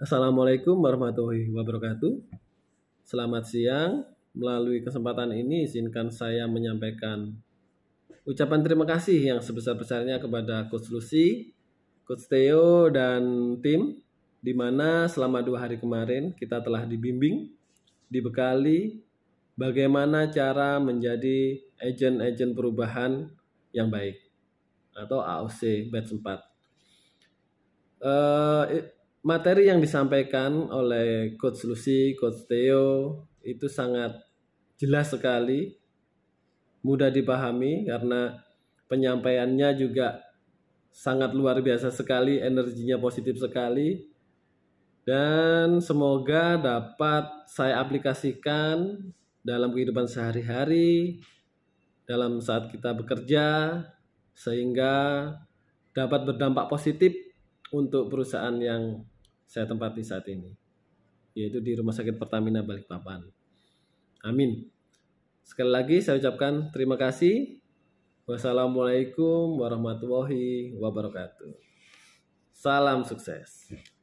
Assalamualaikum warahmatullahi wabarakatuh. Selamat siang. Melalui kesempatan ini izinkan saya menyampaikan ucapan terima kasih yang sebesar-besarnya kepada Coach Lucy, Coach Theo, dan tim di mana selama dua hari kemarin kita telah dibimbing, dibekali bagaimana cara menjadi agen-agen perubahan yang baik atau AOC batch 4. Uh, eh, materi yang disampaikan oleh Coach Lucy, Coach Theo itu sangat jelas sekali, mudah dipahami karena penyampaiannya juga sangat luar biasa sekali, energinya positif sekali. Dan semoga dapat saya aplikasikan dalam kehidupan sehari-hari, dalam saat kita bekerja, sehingga dapat berdampak positif untuk perusahaan yang saya tempati saat ini, yaitu di Rumah Sakit Pertamina Balikpapan. Amin. Sekali lagi saya ucapkan terima kasih. Wassalamualaikum warahmatullahi wabarakatuh. Salam sukses.